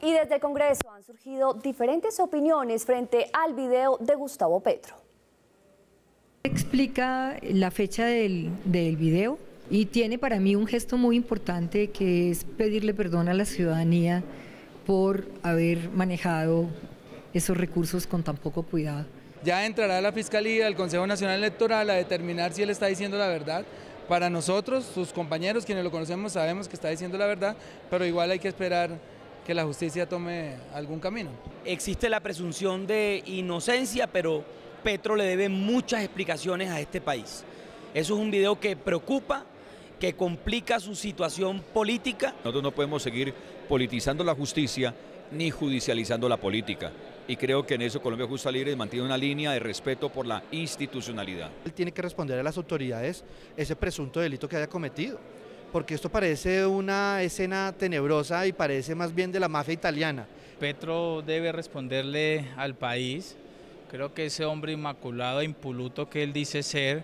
Y desde el Congreso han surgido diferentes opiniones frente al video de Gustavo Petro. Explica la fecha del, del video y tiene para mí un gesto muy importante que es pedirle perdón a la ciudadanía por haber manejado esos recursos con tan poco cuidado. Ya entrará la Fiscalía, el Consejo Nacional Electoral a determinar si él está diciendo la verdad. Para nosotros, sus compañeros, quienes lo conocemos, sabemos que está diciendo la verdad, pero igual hay que esperar que la justicia tome algún camino. Existe la presunción de inocencia, pero Petro le debe muchas explicaciones a este país. Eso es un video que preocupa, que complica su situación política. Nosotros no podemos seguir politizando la justicia ni judicializando la política. Y creo que en eso Colombia Justa Libre mantiene una línea de respeto por la institucionalidad. Él tiene que responder a las autoridades ese presunto delito que haya cometido porque esto parece una escena tenebrosa y parece más bien de la mafia italiana. Petro debe responderle al país, creo que ese hombre inmaculado e impoluto que él dice ser,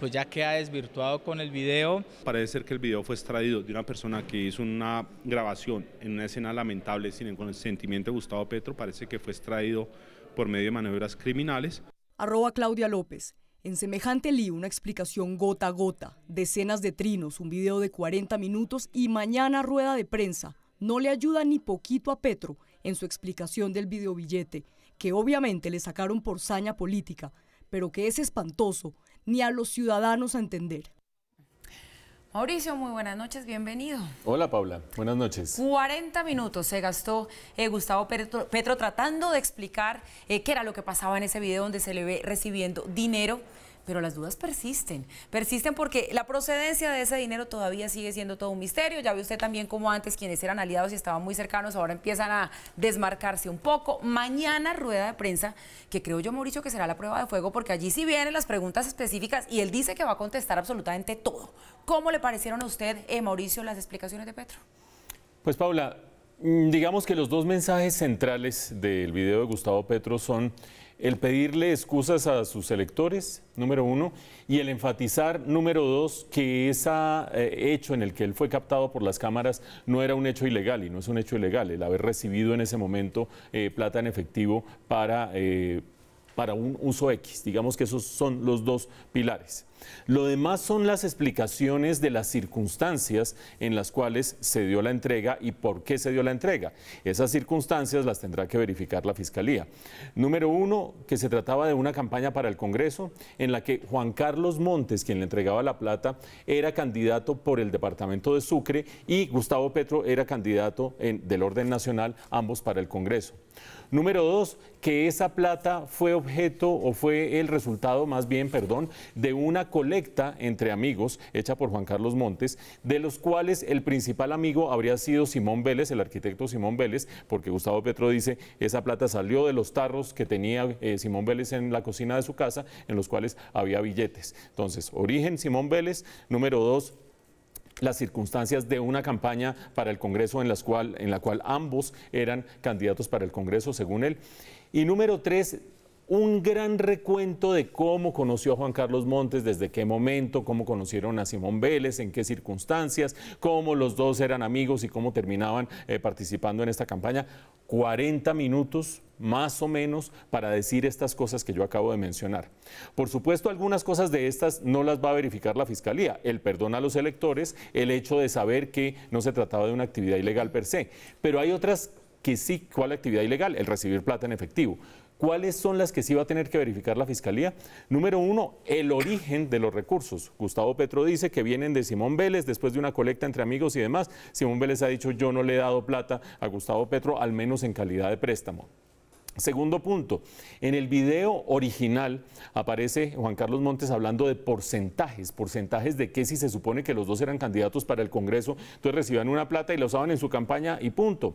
pues ya queda desvirtuado con el video. Parece ser que el video fue extraído de una persona que hizo una grabación en una escena lamentable sin el consentimiento de Gustavo Petro, parece que fue extraído por medio de maniobras criminales. Arroba Claudia López. En semejante lío, una explicación gota a gota, decenas de trinos, un video de 40 minutos y mañana rueda de prensa. No le ayuda ni poquito a Petro en su explicación del videobillete, que obviamente le sacaron por saña política, pero que es espantoso ni a los ciudadanos a entender. Mauricio, muy buenas noches, bienvenido. Hola Paula, buenas noches. 40 minutos se gastó eh, Gustavo Petro, tratando de explicar eh, qué era lo que pasaba en ese video donde se le ve recibiendo dinero pero las dudas persisten, persisten porque la procedencia de ese dinero todavía sigue siendo todo un misterio. Ya ve usted también como antes quienes eran aliados y estaban muy cercanos ahora empiezan a desmarcarse un poco. Mañana rueda de prensa, que creo yo, Mauricio, que será la prueba de fuego, porque allí sí vienen las preguntas específicas y él dice que va a contestar absolutamente todo. ¿Cómo le parecieron a usted, eh, Mauricio, las explicaciones de Petro? Pues Paula, Mm, digamos que los dos mensajes centrales del video de Gustavo Petro son el pedirle excusas a sus electores, número uno, y el enfatizar, número dos, que ese eh, hecho en el que él fue captado por las cámaras no era un hecho ilegal y no es un hecho ilegal, el haber recibido en ese momento eh, plata en efectivo para, eh, para un uso X. Digamos que esos son los dos pilares. Lo demás son las explicaciones de las circunstancias en las cuales se dio la entrega y por qué se dio la entrega. Esas circunstancias las tendrá que verificar la Fiscalía. Número uno, que se trataba de una campaña para el Congreso en la que Juan Carlos Montes, quien le entregaba la plata, era candidato por el departamento de Sucre y Gustavo Petro era candidato del orden nacional, ambos para el Congreso. Número dos, que esa plata fue objeto o fue el resultado más bien, perdón, de una colecta entre amigos hecha por Juan Carlos Montes, de los cuales el principal amigo habría sido Simón Vélez, el arquitecto Simón Vélez, porque Gustavo Petro dice, esa plata salió de los tarros que tenía eh, Simón Vélez en la cocina de su casa, en los cuales había billetes. Entonces, origen Simón Vélez, número dos, las circunstancias de una campaña para el Congreso en, las cual, en la cual ambos eran candidatos para el Congreso, según él. Y número tres, un gran recuento de cómo conoció a Juan Carlos Montes, desde qué momento, cómo conocieron a Simón Vélez, en qué circunstancias, cómo los dos eran amigos y cómo terminaban eh, participando en esta campaña. 40 minutos más o menos para decir estas cosas que yo acabo de mencionar. Por supuesto, algunas cosas de estas no las va a verificar la Fiscalía, el perdón a los electores, el hecho de saber que no se trataba de una actividad ilegal per se, pero hay otras que sí, ¿cuál actividad ilegal? El recibir plata en efectivo. ¿Cuáles son las que sí va a tener que verificar la Fiscalía? Número uno, el origen de los recursos. Gustavo Petro dice que vienen de Simón Vélez después de una colecta entre amigos y demás. Simón Vélez ha dicho yo no le he dado plata a Gustavo Petro, al menos en calidad de préstamo. Segundo punto, en el video original aparece Juan Carlos Montes hablando de porcentajes, porcentajes de que si se supone que los dos eran candidatos para el Congreso, entonces recibían una plata y la usaban en su campaña y punto.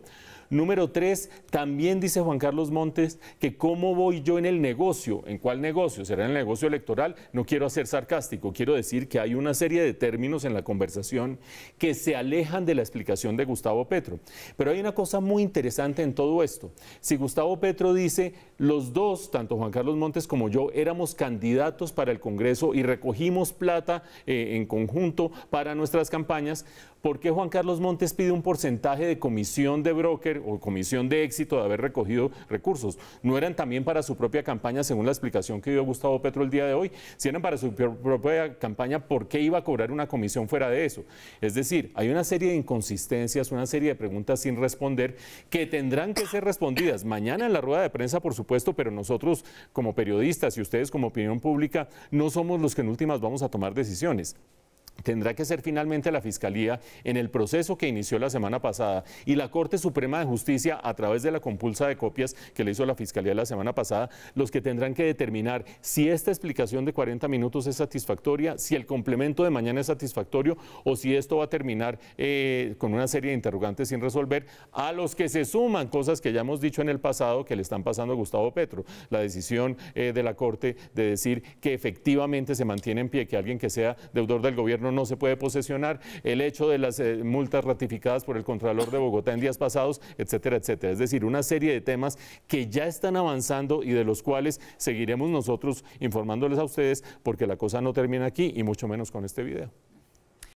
Número tres, también dice Juan Carlos Montes que cómo voy yo en el negocio, ¿en cuál negocio? ¿Será en el negocio electoral? No quiero hacer sarcástico, quiero decir que hay una serie de términos en la conversación que se alejan de la explicación de Gustavo Petro. Pero hay una cosa muy interesante en todo esto. Si Gustavo Petro dice, los dos, tanto Juan Carlos Montes como yo, éramos candidatos para el Congreso y recogimos plata eh, en conjunto para nuestras campañas, ¿Por qué Juan Carlos Montes pide un porcentaje de comisión de broker o comisión de éxito de haber recogido recursos? ¿No eran también para su propia campaña, según la explicación que dio Gustavo Petro el día de hoy? Si eran para su propia campaña, ¿por qué iba a cobrar una comisión fuera de eso? Es decir, hay una serie de inconsistencias, una serie de preguntas sin responder que tendrán que ser respondidas mañana en la rueda de prensa, por supuesto, pero nosotros como periodistas y ustedes como opinión pública no somos los que en últimas vamos a tomar decisiones tendrá que ser finalmente la Fiscalía en el proceso que inició la semana pasada y la Corte Suprema de Justicia a través de la compulsa de copias que le hizo la Fiscalía la semana pasada, los que tendrán que determinar si esta explicación de 40 minutos es satisfactoria, si el complemento de mañana es satisfactorio o si esto va a terminar eh, con una serie de interrogantes sin resolver, a los que se suman cosas que ya hemos dicho en el pasado que le están pasando a Gustavo Petro, la decisión eh, de la Corte de decir que efectivamente se mantiene en pie que alguien que sea deudor del gobierno no se puede posesionar, el hecho de las eh, multas ratificadas por el Contralor de Bogotá en días pasados, etcétera, etcétera. Es decir, una serie de temas que ya están avanzando y de los cuales seguiremos nosotros informándoles a ustedes porque la cosa no termina aquí y mucho menos con este video.